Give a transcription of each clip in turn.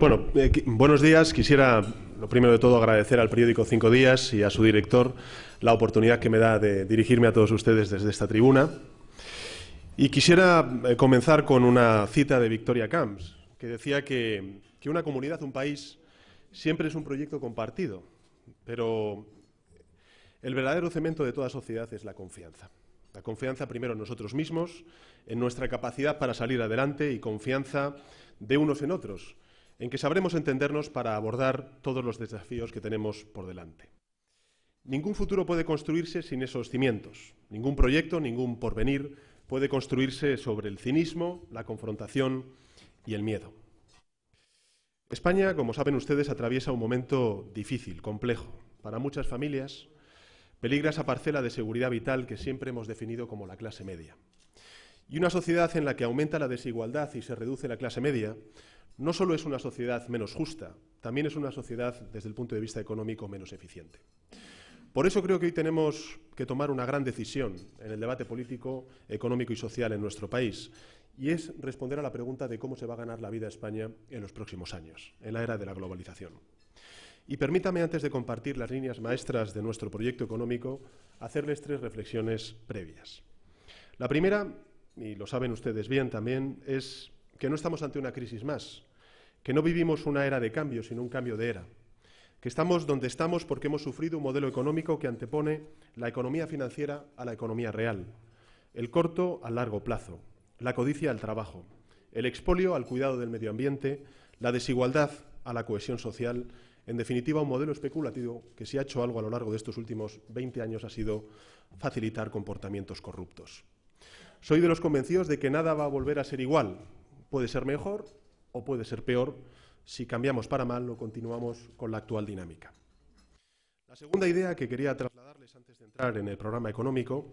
Bueno, eh, buenos días. Quisiera, lo primero de todo, agradecer al periódico Cinco Días y a su director la oportunidad que me da de dirigirme a todos ustedes desde esta tribuna. Y quisiera eh, comenzar con una cita de Victoria Camps, que decía que, que una comunidad, un país, siempre es un proyecto compartido, pero el verdadero cemento de toda sociedad es la confianza. La confianza primero en nosotros mismos, en nuestra capacidad para salir adelante y confianza de unos en otros, en que sabremos entendernos para abordar todos los desafíos que tenemos por delante. Ningún futuro puede construirse sin esos cimientos, ningún proyecto, ningún porvenir puede construirse sobre el cinismo, la confrontación y el miedo. España, como saben ustedes, atraviesa un momento difícil, complejo. Para muchas familias, peligra esa parcela de seguridad vital que siempre hemos definido como la clase media. Y una sociedad en la que aumenta la desigualdad y se reduce la clase media no solo es una sociedad menos justa, también es una sociedad desde el punto de vista económico menos eficiente. Por eso creo que hoy tenemos que tomar una gran decisión en el debate político, económico y social en nuestro país, y es responder a la pregunta de cómo se va a ganar la vida España en los próximos años, en la era de la globalización. Y permítame, antes de compartir las líneas maestras de nuestro proyecto económico, hacerles tres reflexiones previas. La primera y lo saben ustedes bien también, es que no estamos ante una crisis más, que no vivimos una era de cambio, sino un cambio de era, que estamos donde estamos porque hemos sufrido un modelo económico que antepone la economía financiera a la economía real, el corto al largo plazo, la codicia al trabajo, el expolio al cuidado del medio ambiente, la desigualdad a la cohesión social, en definitiva un modelo especulativo que si ha hecho algo a lo largo de estos últimos 20 años ha sido facilitar comportamientos corruptos. Soy de los convencidos de que nada va a volver a ser igual. Puede ser mejor o puede ser peor si cambiamos para mal o continuamos con la actual dinámica. La segunda idea que quería trasladarles antes de entrar en el programa económico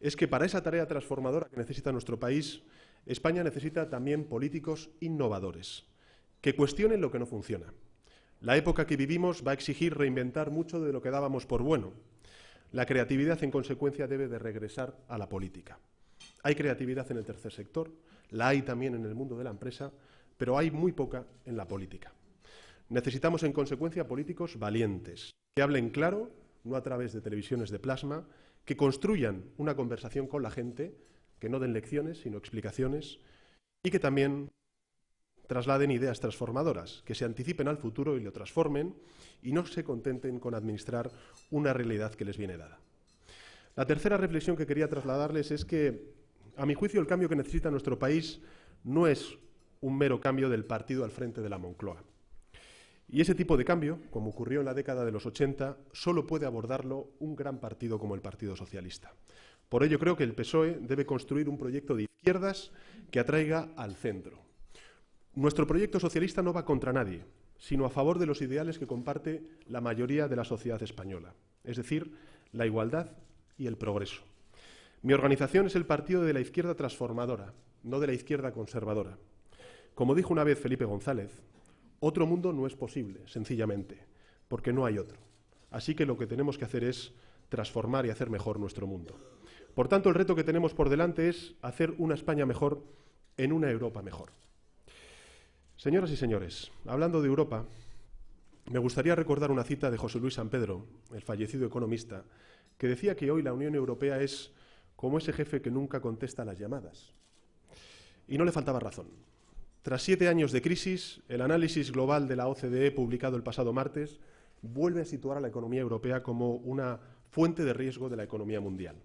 es que para esa tarea transformadora que necesita nuestro país, España necesita también políticos innovadores, que cuestionen lo que no funciona. La época que vivimos va a exigir reinventar mucho de lo que dábamos por bueno. La creatividad, en consecuencia, debe de regresar a la política. Hay creatividad en el tercer sector, la hay también en el mundo de la empresa, pero hay muy poca en la política. Necesitamos, en consecuencia, políticos valientes, que hablen claro, no a través de televisiones de plasma, que construyan una conversación con la gente, que no den lecciones, sino explicaciones, y que también trasladen ideas transformadoras, que se anticipen al futuro y lo transformen, y no se contenten con administrar una realidad que les viene dada. La tercera reflexión que quería trasladarles es que a mi juicio, el cambio que necesita nuestro país no es un mero cambio del partido al frente de la Moncloa. Y ese tipo de cambio, como ocurrió en la década de los 80, solo puede abordarlo un gran partido como el Partido Socialista. Por ello creo que el PSOE debe construir un proyecto de izquierdas que atraiga al centro. Nuestro proyecto socialista no va contra nadie, sino a favor de los ideales que comparte la mayoría de la sociedad española, es decir, la igualdad y el progreso. Mi organización es el partido de la izquierda transformadora, no de la izquierda conservadora. Como dijo una vez Felipe González, otro mundo no es posible, sencillamente, porque no hay otro. Así que lo que tenemos que hacer es transformar y hacer mejor nuestro mundo. Por tanto, el reto que tenemos por delante es hacer una España mejor en una Europa mejor. Señoras y señores, hablando de Europa, me gustaría recordar una cita de José Luis San Pedro, el fallecido economista, que decía que hoy la Unión Europea es como ese jefe que nunca contesta las llamadas. Y no le faltaba razón. Tras siete años de crisis, el análisis global de la OCDE publicado el pasado martes vuelve a situar a la economía europea como una fuente de riesgo de la economía mundial.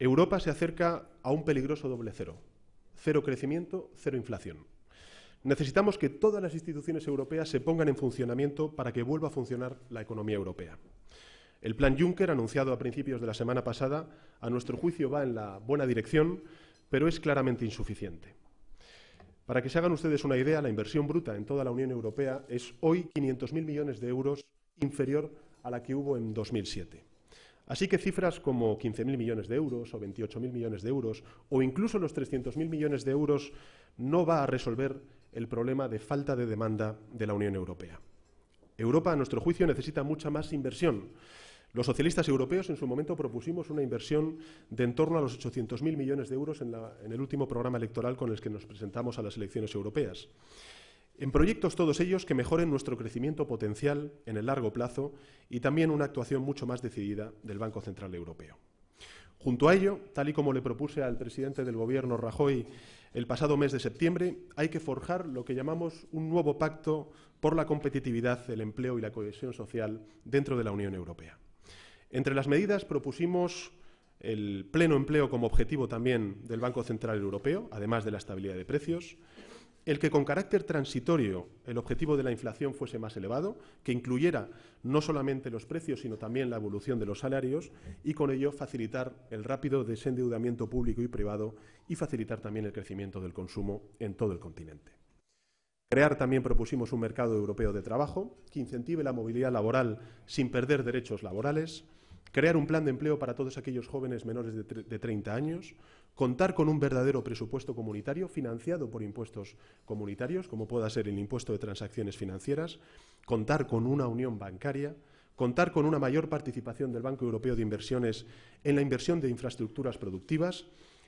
Europa se acerca a un peligroso doble cero. Cero crecimiento, cero inflación. Necesitamos que todas las instituciones europeas se pongan en funcionamiento para que vuelva a funcionar la economía europea. El plan Juncker, anunciado a principios de la semana pasada, a nuestro juicio va en la buena dirección, pero es claramente insuficiente. Para que se hagan ustedes una idea, la inversión bruta en toda la Unión Europea es hoy 500.000 millones de euros inferior a la que hubo en 2007. Así que cifras como 15.000 millones de euros o 28.000 millones de euros o incluso los 300.000 millones de euros no va a resolver el problema de falta de demanda de la Unión Europea. Europa, a nuestro juicio, necesita mucha más inversión los socialistas europeos en su momento propusimos una inversión de en torno a los 800.000 millones de euros en, en el último programa electoral con el que nos presentamos a las elecciones europeas. En proyectos todos ellos que mejoren nuestro crecimiento potencial en el largo plazo y también una actuación mucho más decidida del Banco Central Europeo. Junto a ello, tal y como le propuse al presidente del Gobierno Rajoy el pasado mes de septiembre, hay que forjar lo que llamamos un nuevo pacto por la competitividad, el empleo y la cohesión social dentro de la Unión Europea. Entre las medidas propusimos el pleno empleo como objetivo también del Banco Central Europeo, además de la estabilidad de precios, el que con carácter transitorio el objetivo de la inflación fuese más elevado, que incluyera no solamente los precios, sino también la evolución de los salarios, y con ello facilitar el rápido desendeudamiento público y privado y facilitar también el crecimiento del consumo en todo el continente. Crear también propusimos un mercado europeo de trabajo que incentive la movilidad laboral sin perder derechos laborales, crear un plan de empleo para todos aquellos jóvenes menores de, treinta 30 años, contar con un verdadero presupuesto comunitario financiado por impuestos comunitarios, como pueda ser el impuesto de transacciones financieras, contar con una unión bancaria, contar con una mayor participación del Banco Europeo de Inversiones en la inversión de infraestructuras productivas,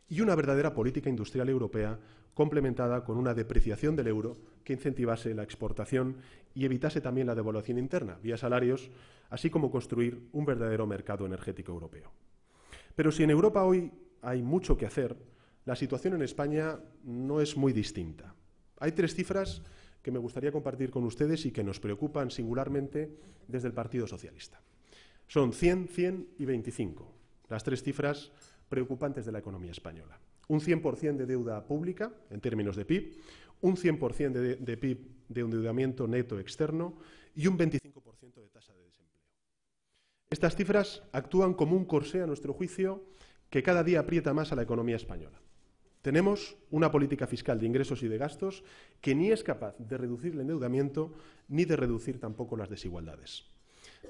y una verdadera política industrial europea complementada con una depreciación del euro que incentivase la exportación y evitase también la devaluación interna vía salarios, así como construir un verdadero mercado energético europeo. Pero si en Europa hoy hay mucho que hacer, la situación en España no es muy distinta. Hay tres cifras que me gustaría compartir con ustedes y que nos preocupan singularmente desde el Partido Socialista. Son 100, 100 y 25, las tres cifras preocupantes de la economía española. Un 100% de deuda pública en términos de PIB, un 100% de, de PIB de endeudamiento neto externo y un 25% de tasa de desempleo. Estas cifras actúan como un corsé, a nuestro juicio, que cada día aprieta más a la economía española. Tenemos una política fiscal de ingresos y de gastos que ni es capaz de reducir el endeudamiento ni de reducir tampoco las desigualdades.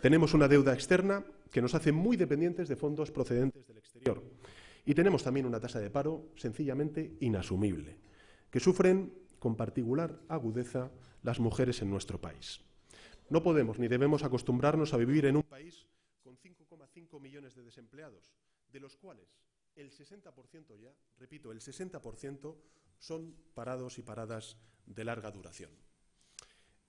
Tenemos una deuda externa que nos hace muy dependientes de fondos procedentes del exterior. Y tenemos también una tasa de paro sencillamente inasumible, que sufren con particular agudeza las mujeres en nuestro país. No podemos ni debemos acostumbrarnos a vivir en un país con 5,5 millones de desempleados, de los cuales el 60% ya, repito, el 60% son parados y paradas de larga duración.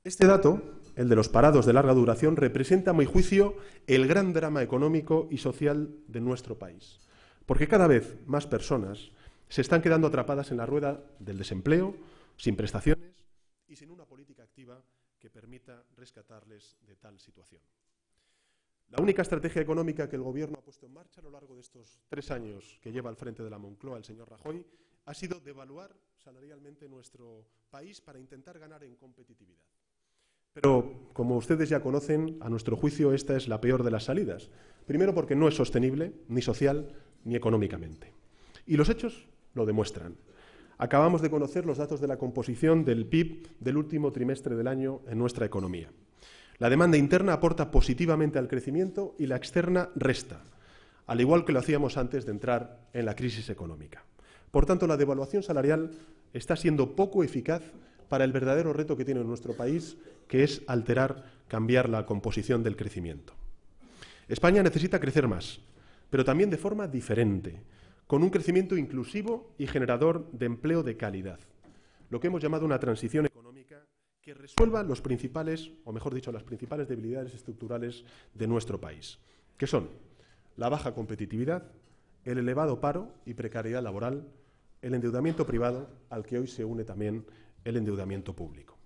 Este dato, el de los parados de larga duración, representa, a mi juicio, el gran drama económico y social de nuestro país, porque cada vez más personas se están quedando atrapadas en la rueda del desempleo, sin prestaciones y sin una política activa que permita rescatarles de tal situación. La única estrategia económica que el Gobierno ha puesto en marcha a lo largo de estos tres años que lleva al frente de la Moncloa el señor Rajoy ha sido devaluar salarialmente nuestro país para intentar ganar en competitividad. Pero, como ustedes ya conocen, a nuestro juicio esta es la peor de las salidas. Primero porque no es sostenible, ni social, ni económicamente. Y los hechos lo demuestran. Acabamos de conocer los datos de la composición del PIB del último trimestre del año en nuestra economía. La demanda interna aporta positivamente al crecimiento y la externa resta, al igual que lo hacíamos antes de entrar en la crisis económica. Por tanto, la devaluación salarial está siendo poco eficaz para el verdadero reto que tiene nuestro país, que es alterar, cambiar la composición del crecimiento. España necesita crecer más, pero también de forma diferente, con un crecimiento inclusivo y generador de empleo de calidad, lo que hemos llamado una transición económica que resuelva los principales, o mejor dicho, las principales debilidades estructurales de nuestro país, que son la baja competitividad, el elevado paro y precariedad laboral, el endeudamiento privado, al que hoy se une también el endeudamiento público.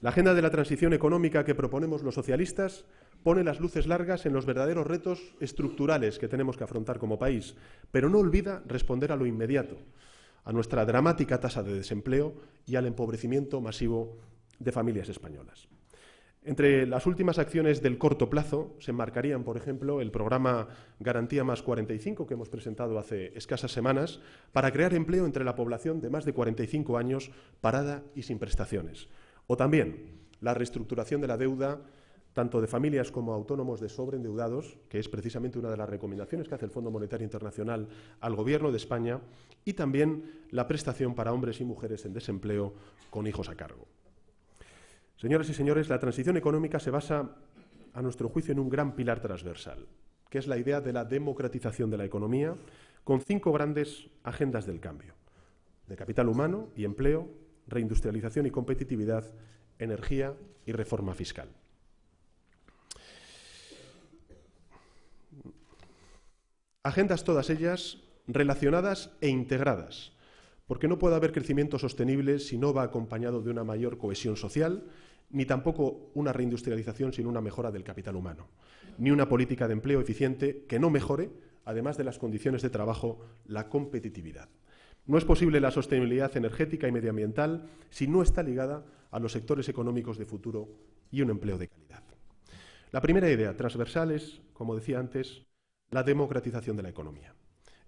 La agenda de la transición económica que proponemos los socialistas pone las luces largas en los verdaderos retos estructurales que tenemos que afrontar como país, pero no olvida responder a lo inmediato, a nuestra dramática tasa de desempleo y al empobrecimiento masivo de familias españolas. Entre las últimas acciones del corto plazo se marcarían, por ejemplo, el programa Garantía más 45 que hemos presentado hace escasas semanas para crear empleo entre la población de más de 45 años parada y sin prestaciones. O también la reestructuración de la deuda tanto de familias como autónomos de sobreendeudados, que es precisamente una de las recomendaciones que hace el Fondo Monetario Internacional al Gobierno de España, y también la prestación para hombres y mujeres en desempleo con hijos a cargo. Señoras y señores, la transición económica se basa, a nuestro juicio, en un gran pilar transversal, que es la idea de la democratización de la economía, con cinco grandes agendas del cambio, de capital humano y empleo, reindustrialización y competitividad, energía y reforma fiscal. Agendas todas ellas relacionadas e integradas, porque no puede haber crecimiento sostenible si no va acompañado de una mayor cohesión social ni tampoco una reindustrialización sin una mejora del capital humano, ni una política de empleo eficiente que no mejore, además de las condiciones de trabajo, la competitividad. No es posible la sostenibilidad energética y medioambiental si no está ligada a los sectores económicos de futuro y un empleo de calidad. La primera idea transversal es, como decía antes, la democratización de la economía.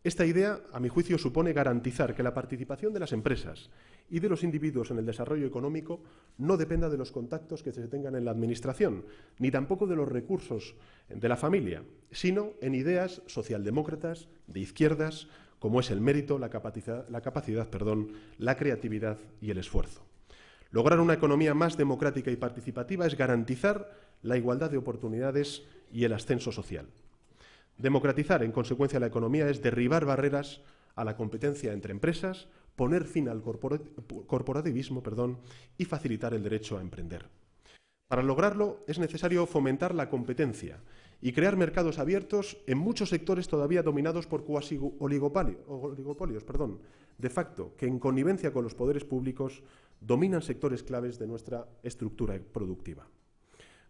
Esta idea, a mi juicio, supone garantizar que la participación de las empresas y de los individuos en el desarrollo económico no dependa de los contactos que se tengan en la Administración, ni tampoco de los recursos de la familia, sino en ideas socialdemócratas, de izquierdas, como es el mérito, la capacidad, la, perdón, la creatividad y el esfuerzo. Lograr una economía más democrática y participativa es garantizar la igualdad de oportunidades y el ascenso social. Democratizar, en consecuencia, la economía es derribar barreras a la competencia entre empresas, poner fin al corporativismo perdón, y facilitar el derecho a emprender. Para lograrlo es necesario fomentar la competencia y crear mercados abiertos en muchos sectores todavía dominados por cuasi oligopolios, perdón, de facto, que en connivencia con los poderes públicos dominan sectores claves de nuestra estructura productiva.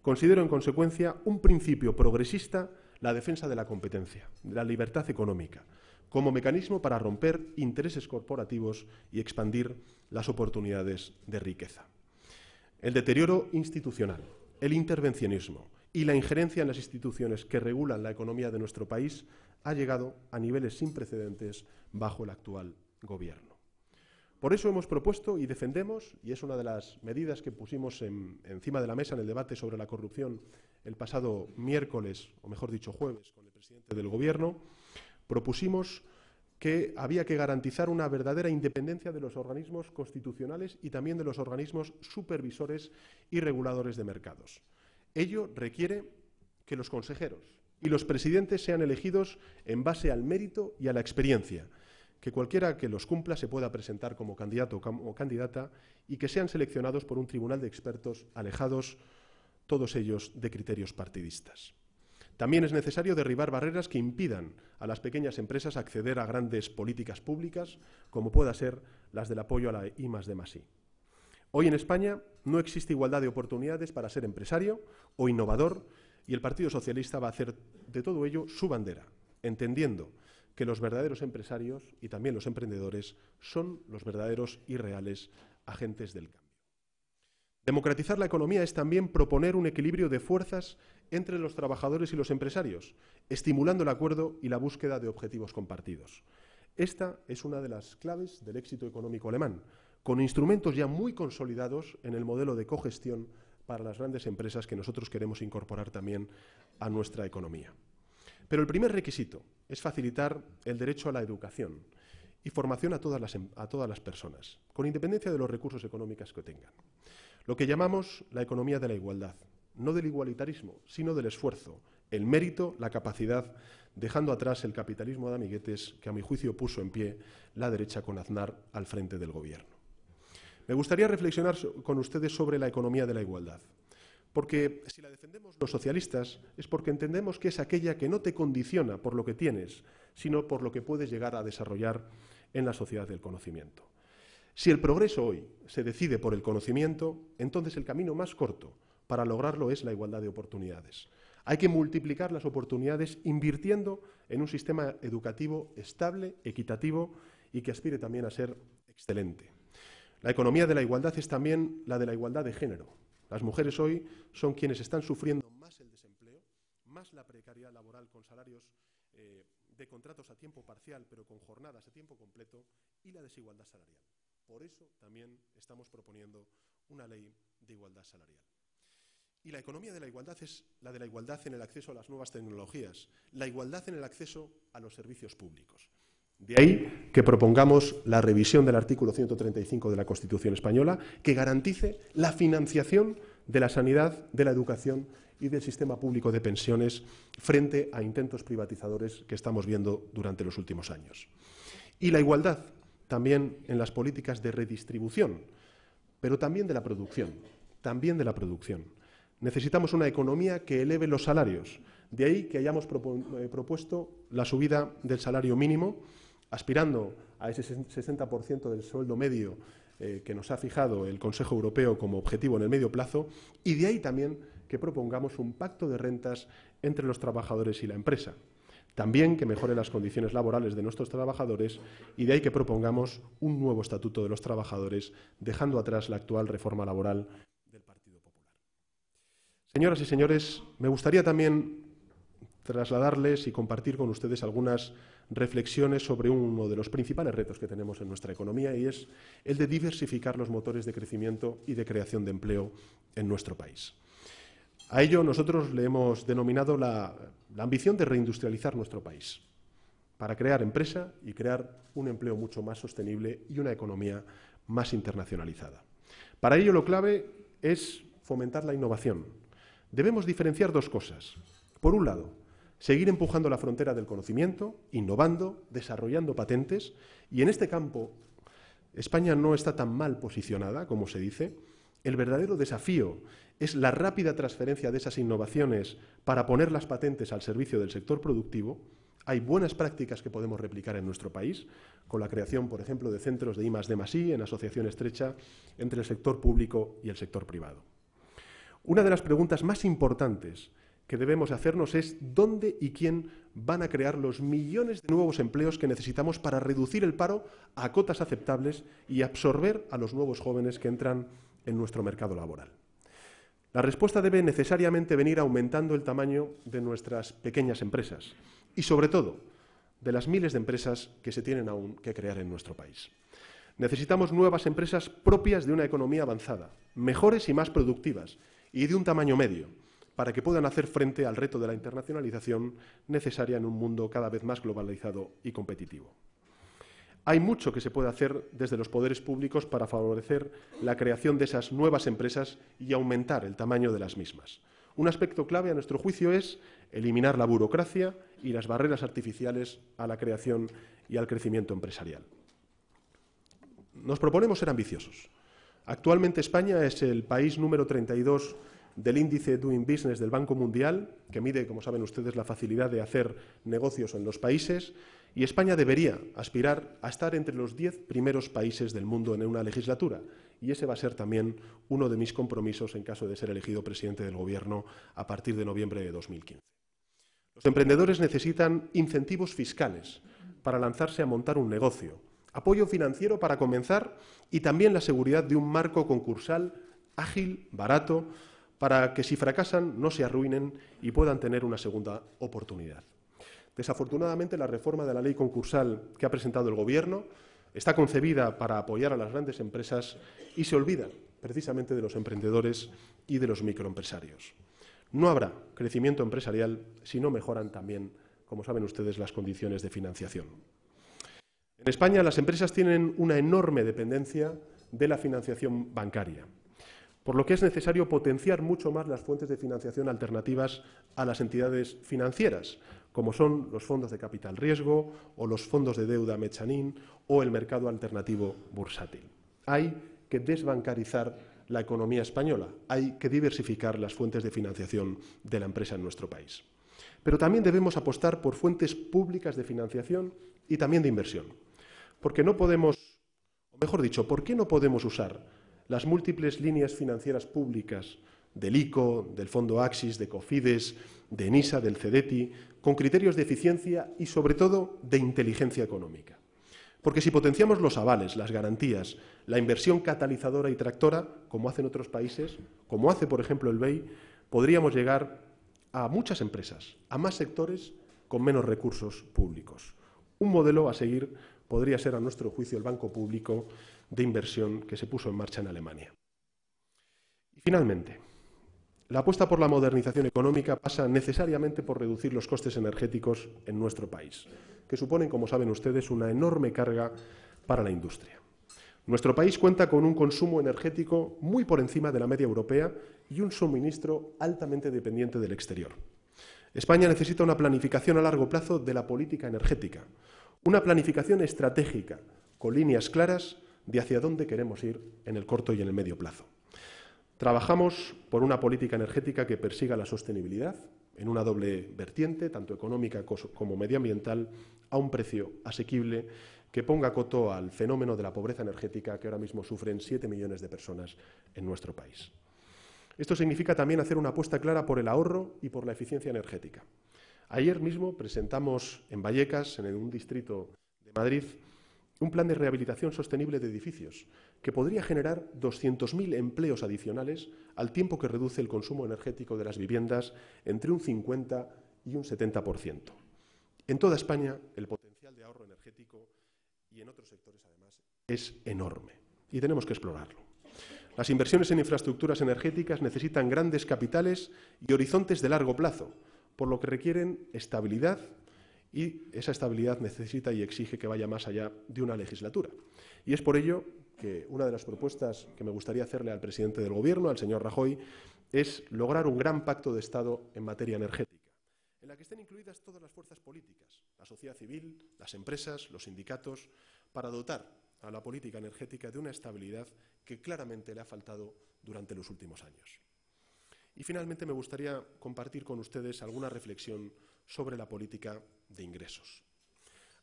Considero, en consecuencia, un principio progresista la defensa de la competencia, de la libertad económica, como mecanismo para romper intereses corporativos y expandir las oportunidades de riqueza. El deterioro institucional, el intervencionismo y la injerencia en las instituciones que regulan la economía de nuestro país ha llegado a niveles sin precedentes bajo el actual gobierno. Por eso hemos propuesto y defendemos, y es una de las medidas que pusimos encima de la mesa en el debate sobre la corrupción el pasado miércoles, o mejor dicho jueves, con el presidente del Gobierno, propusimos que había que garantizar una verdadera independencia de los organismos constitucionales y también de los organismos supervisores y reguladores de mercados. Ello requiere que los consejeros y los presidentes sean elegidos en base al mérito y a la experiencia que cualquiera que los cumpla se pueda presentar como candidato o candidata y que sean seleccionados por un tribunal de expertos alejados, todos ellos, de criterios partidistas. También es necesario derribar barreras que impidan a las pequeñas empresas acceder a grandes políticas públicas, como pueda ser las del apoyo a la Hoy en España no existe igualdad de oportunidades para ser empresario o innovador y el Partido Socialista va a hacer de todo ello su bandera, entendiendo que los verdaderos empresarios y también los emprendedores son los verdaderos y reales agentes del cambio. Democratizar la economía es también proponer un equilibrio de fuerzas entre los trabajadores y los empresarios, estimulando el acuerdo y la búsqueda de objetivos compartidos. Esta es una de las claves del éxito económico alemán, con instrumentos ya muy consolidados en el modelo de cogestión para las grandes empresas que nosotros queremos incorporar también a nuestra economía. Pero el primer requisito es facilitar el derecho a la educación y formación em, a todas las, personas, con independencia de los recursos económicos que tengan. Lo que llamamos la economía de la igualdad, no del igualitarismo, sino del esfuerzo, el mérito, la capacidad, dejando atrás el capitalismo de amiguetes que a mi juicio puso en pie la derecha con Aznar al frente del gobierno. Me gustaría reflexionar con ustedes sobre la economía de la igualdad, porque si la defendemos los socialistas es porque entendemos que es aquella que no te condiciona por lo que tienes, sino por lo que puedes llegar a desarrollar en la sociedad del conocimiento. Si el progreso hoy se decide por el conocimiento, entonces el camino más corto para lograrlo es la igualdad de oportunidades. Hay que multiplicar las oportunidades invirtiendo en un sistema educativo estable, equitativo y que aspire también a ser excelente. La economía de la igualdad es también la de la igualdad de género, las mujeres hoy son quienes están sufriendo más el desempleo, más la precariedad laboral con salarios eh, de contratos a tiempo parcial, pero con jornadas a tiempo completo, y la desigualdad salarial. Por eso también estamos proponiendo una ley de igualdad salarial. Y la economía de la igualdad es la de la igualdad en el acceso a las nuevas tecnologías, la igualdad en el acceso a los servicios públicos. De ahí que propongamos la revisión del artículo 135 de la Constitución española que garantice la financiación de la sanidad, de la educación y del sistema público de pensiones frente a intentos privatizadores que estamos viendo durante los últimos años. Y la igualdad también en las políticas de redistribución, pero también de la producción, también de la producción. Necesitamos una economía que eleve los salarios, de ahí que hayamos eh, propuesto la subida del salario mínimo aspirando a ese 60% del sueldo medio eh, que nos ha fijado el Consejo Europeo como objetivo en el medio plazo, y de ahí también que propongamos un pacto de rentas entre los trabajadores y la empresa. También que mejore las condiciones laborales de nuestros trabajadores y de ahí que propongamos un nuevo estatuto de los trabajadores, dejando atrás la actual reforma laboral del Partido Popular. Señoras y señores, me gustaría también trasladarles y compartir con ustedes algunas reflexiones sobre uno de los principales retos que tenemos en nuestra economía y es el de diversificar los motores de crecimiento y de creación de empleo en nuestro país. A ello nosotros le hemos denominado la, ambición de reindustrializar nuestro país para crear empresa y crear un empleo mucho más sostenible y una economía más internacionalizada. Para ello lo clave es fomentar la innovación. Debemos diferenciar dos cosas. Por un lado, seguir empujando la frontera del conocimiento, innovando, desarrollando patentes, y en este campo España no está tan mal posicionada como se dice. El verdadero desafío es la rápida transferencia de esas innovaciones para poner las patentes al servicio del sector productivo. Hay buenas prácticas que podemos replicar en nuestro país, con la creación, por ejemplo, de centros de I, D, I en asociación estrecha entre el sector público y el sector privado. Una de las preguntas más importantes que debemos hacernos es dónde y quién van a crear los millones de nuevos empleos que necesitamos para reducir el paro a cotas aceptables y absorber a los nuevos jóvenes que entran en nuestro mercado laboral. La respuesta debe necesariamente venir aumentando el tamaño de nuestras pequeñas empresas y, sobre todo, de las miles de empresas que se tienen aún que crear en nuestro país. Necesitamos nuevas empresas propias de una economía avanzada, mejores y más productivas, y de un tamaño medio, para que puedan hacer frente al reto de la internacionalización necesaria en un mundo cada vez más globalizado y competitivo. Hay mucho que se puede hacer desde los poderes públicos para favorecer la creación de esas nuevas empresas y aumentar el tamaño de las mismas. Un aspecto clave a nuestro juicio es eliminar la burocracia y las barreras artificiales a la creación y al crecimiento empresarial. Nos proponemos ser ambiciosos. Actualmente España es el país número 32 del índice Doing Business del Banco Mundial, que mide, como saben ustedes, la facilidad de hacer negocios en los países, y España debería aspirar a estar entre los diez primeros países del mundo en una legislatura. Y ese va a ser también uno de mis compromisos en caso de ser elegido presidente del Gobierno a partir de noviembre de 2015. Los emprendedores necesitan incentivos fiscales para lanzarse a montar un negocio, apoyo financiero para comenzar y también la seguridad de un marco concursal ágil, barato, para que si fracasan no se arruinen y puedan tener una segunda oportunidad. Desafortunadamente, la reforma de la ley concursal que ha presentado el Gobierno está concebida para apoyar a las grandes empresas y se olvida precisamente de los emprendedores y de los microempresarios. No habrá crecimiento empresarial si no mejoran también, como saben ustedes, las condiciones de financiación. En España las empresas tienen una enorme dependencia de la financiación bancaria por lo que es necesario potenciar mucho más las fuentes de financiación alternativas a las entidades financieras, como son los fondos de capital riesgo o los fondos de deuda mechanín o el mercado alternativo bursátil. Hay que desbancarizar la economía española, hay que diversificar las fuentes de financiación de la empresa en nuestro país. Pero también debemos apostar por fuentes públicas de financiación y también de inversión, porque no podemos, o mejor dicho, ¿por qué no podemos usar las múltiples líneas financieras públicas del ICO, del Fondo Axis, de COFIDES, de ENISA, del CEDETI, con criterios de eficiencia y, sobre todo, de inteligencia económica. Porque si potenciamos los avales, las garantías, la inversión catalizadora y tractora, como hacen otros países, como hace, por ejemplo, el BEI, podríamos llegar a muchas empresas, a más sectores con menos recursos públicos. Un modelo a seguir podría ser, a nuestro juicio, el Banco Público de inversión que se puso en marcha en Alemania. Y finalmente, la apuesta por la modernización económica pasa necesariamente por reducir los costes energéticos en nuestro país, que suponen, como saben ustedes, una enorme carga para la industria. Nuestro país cuenta con un consumo energético muy por encima de la media europea y un suministro altamente dependiente del exterior. España necesita una planificación a largo plazo de la política energética, una planificación estratégica con líneas claras de hacia dónde queremos ir en el corto y en el medio plazo. Trabajamos por una política energética que persiga la sostenibilidad en una doble vertiente, tanto económica como medioambiental, a un precio asequible que ponga coto al fenómeno de la pobreza energética que ahora mismo sufren siete millones de personas en nuestro país. Esto significa también hacer una apuesta clara por el ahorro y por la eficiencia energética. Ayer mismo presentamos en Vallecas, en un distrito de Madrid, un plan de rehabilitación sostenible de edificios, que podría generar 200.000 empleos adicionales al tiempo que reduce el consumo energético de las viviendas entre un 50 y un 70%. En toda España, el potencial de ahorro energético y en otros sectores, además, es enorme y tenemos que explorarlo. Las inversiones en infraestructuras energéticas necesitan grandes capitales y horizontes de largo plazo, por lo que requieren estabilidad y esa estabilidad necesita y exige que vaya más allá de una legislatura. Y es por ello que una de las propuestas que me gustaría hacerle al presidente del Gobierno, al señor Rajoy, es lograr un gran pacto de Estado en materia energética, en la que estén incluidas todas las fuerzas políticas, la sociedad civil, las empresas, los sindicatos, para dotar a la política energética de una estabilidad que claramente le ha faltado durante los últimos años. Y finalmente me gustaría compartir con ustedes alguna reflexión sobre la política de ingresos.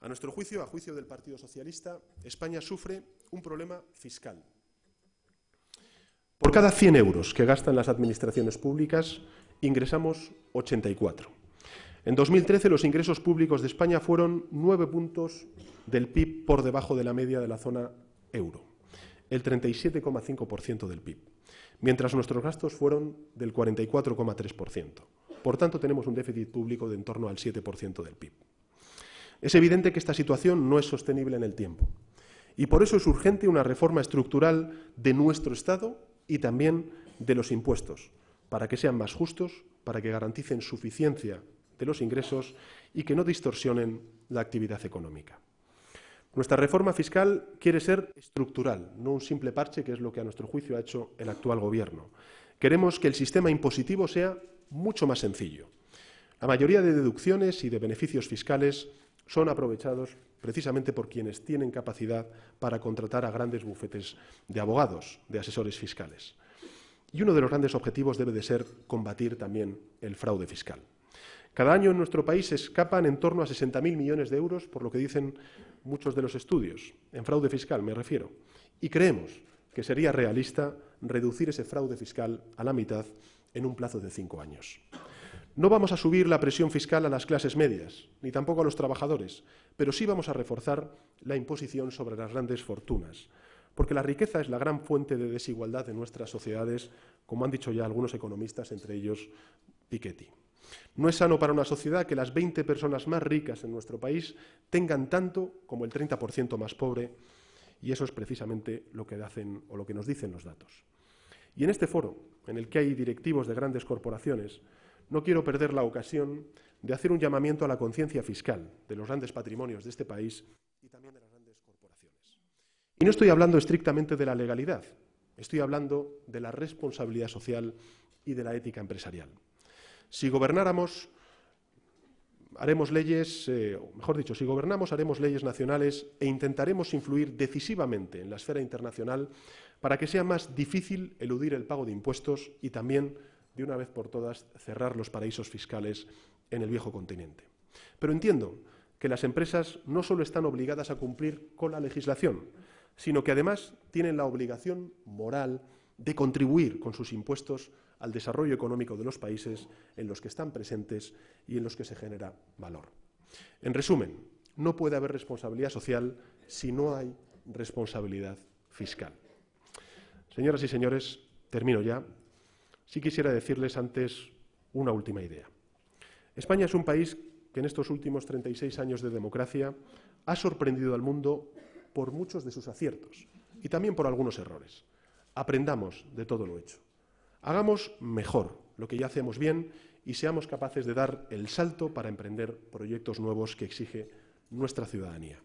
A nuestro juicio, a juicio del Partido Socialista, España sufre un problema fiscal. Por cada 100 euros que gastan las administraciones públicas, ingresamos 84. En 2013 los ingresos públicos de España fueron 9 puntos del PIB por debajo de la media de la zona euro, el 37,5% del PIB, mientras nuestros gastos fueron del 44,3%. Por tanto, tenemos un déficit público de en torno al 7% del PIB. Es evidente que esta situación no es sostenible en el tiempo y por eso es urgente una reforma estructural de nuestro Estado y también de los impuestos, para que sean más justos, para que garanticen suficiencia de los ingresos y que no distorsionen la actividad económica. Nuestra reforma fiscal quiere ser estructural, no un simple parche, que es lo que a nuestro juicio ha hecho el actual Gobierno. Queremos que el sistema impositivo sea mucho más sencillo. La mayoría de deducciones y de beneficios fiscales son aprovechados precisamente por quienes tienen capacidad para contratar a grandes bufetes de abogados, de asesores fiscales. Y uno de los grandes objetivos debe de ser combatir también el fraude fiscal. Cada año en nuestro país se escapan en torno a 60.000 millones de euros, por lo que dicen muchos de los estudios, en fraude fiscal me refiero. Y creemos que sería realista reducir ese fraude fiscal a la mitad en un plazo de cinco años. No vamos a subir la presión fiscal a las clases medias, ni tampoco a los trabajadores, pero sí vamos a reforzar la imposición sobre las grandes fortunas, porque la riqueza es la gran fuente de desigualdad de nuestras sociedades, como han dicho ya algunos economistas, entre ellos Piketty. No es sano para una sociedad que las 20 personas más ricas en nuestro país tengan tanto como el 30% más pobre, y eso es precisamente lo que hacen o lo que nos dicen los datos. Y en este foro, en el que hay directivos de grandes corporaciones, no quiero perder la ocasión de hacer un llamamiento a la conciencia fiscal de los grandes patrimonios de este país y también de las grandes corporaciones. Y no estoy hablando estrictamente de la legalidad, estoy hablando de la responsabilidad social y de la ética empresarial. Si gobernáramos, haremos leyes, eh, o mejor dicho, si gobernamos, haremos leyes nacionales e intentaremos influir decisivamente en la esfera internacional para que sea más difícil eludir el pago de impuestos y también, de una vez por todas, cerrar los paraísos fiscales en el viejo continente. Pero entiendo que las empresas no solo están obligadas a cumplir con la legislación, sino que además tienen la obligación moral de contribuir con sus impuestos al desarrollo económico de los países en los que están presentes y en los que se genera valor. En resumen, no puede haber responsabilidad social si no hay responsabilidad fiscal. Señoras y señores, termino ya. Sí quisiera decirles antes una última idea. España es un país que en estos últimos 36 años de democracia ha sorprendido al mundo por muchos de sus aciertos y también por algunos errores. Aprendamos de todo lo hecho. Hagamos mejor lo que ya hacemos bien y seamos capaces de dar el salto para emprender proyectos nuevos que exige nuestra ciudadanía.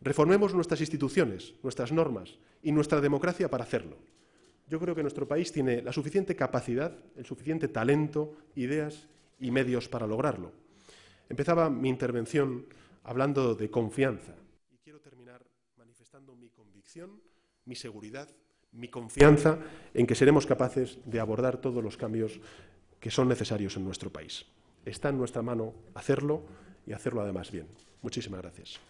Reformemos nuestras instituciones, nuestras normas y nuestra democracia para hacerlo yo creo que nuestro país tiene la suficiente capacidad, el suficiente talento, ideas y medios para lograrlo. Empezaba mi intervención hablando de confianza y quiero terminar manifestando mi convicción, mi seguridad, mi confianza en que seremos capaces de abordar todos los cambios que son necesarios en nuestro país. Está en nuestra mano hacerlo y hacerlo además bien. Muchísimas gracias.